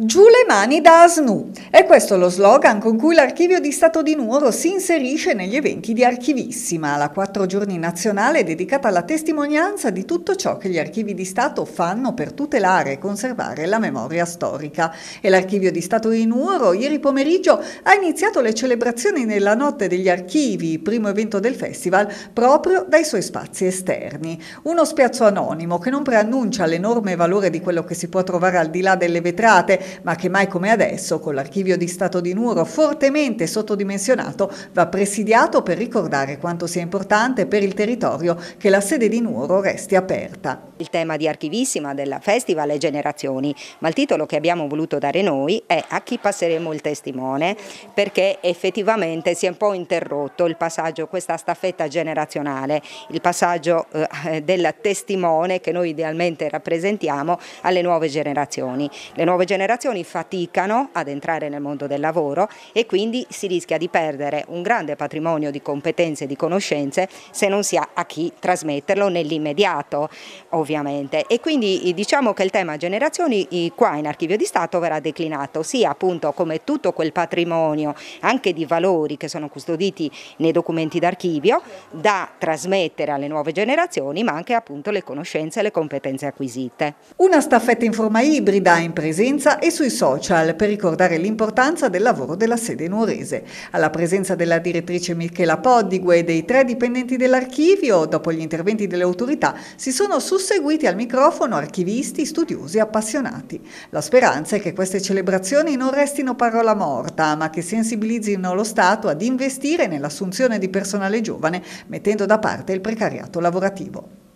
Giù le mani da ASNU. È questo lo slogan con cui l'Archivio di Stato di Nuoro si inserisce negli eventi di Archivissima, la quattro giorni nazionale dedicata alla testimonianza di tutto ciò che gli archivi di Stato fanno per tutelare e conservare la memoria storica. E l'Archivio di Stato di Nuoro ieri pomeriggio ha iniziato le celebrazioni nella notte degli archivi, primo evento del festival, proprio dai suoi spazi esterni. Uno spiazzo anonimo che non preannuncia l'enorme valore di quello che si può trovare al di là delle vetrate, ma che mai come adesso, con l'archivio di Stato di Nuoro fortemente sottodimensionato, va presidiato per ricordare quanto sia importante per il territorio che la sede di Nuoro resti aperta. Il tema di Archivissima del Festival è Generazioni, ma il titolo che abbiamo voluto dare noi è A chi passeremo il testimone, perché effettivamente si è un po' interrotto il passaggio, questa staffetta generazionale, il passaggio eh, del testimone che noi idealmente rappresentiamo alle nuove generazioni. Le nuove generazioni generazioni faticano ad entrare nel mondo del lavoro e quindi si rischia di perdere un grande patrimonio di competenze e di conoscenze se non si ha a chi trasmetterlo nell'immediato ovviamente. E quindi eh, diciamo che il tema generazioni qua in Archivio di Stato verrà declinato sia appunto come tutto quel patrimonio anche di valori che sono custoditi nei documenti d'archivio da trasmettere alle nuove generazioni ma anche appunto le conoscenze e le competenze acquisite. Una staffetta in forma ibrida in presenza e sui social per ricordare l'importanza del lavoro della sede nuorese. Alla presenza della direttrice Michela Poddigue e dei tre dipendenti dell'archivio, dopo gli interventi delle autorità, si sono susseguiti al microfono archivisti, studiosi e appassionati. La speranza è che queste celebrazioni non restino parola morta, ma che sensibilizzino lo Stato ad investire nell'assunzione di personale giovane, mettendo da parte il precariato lavorativo.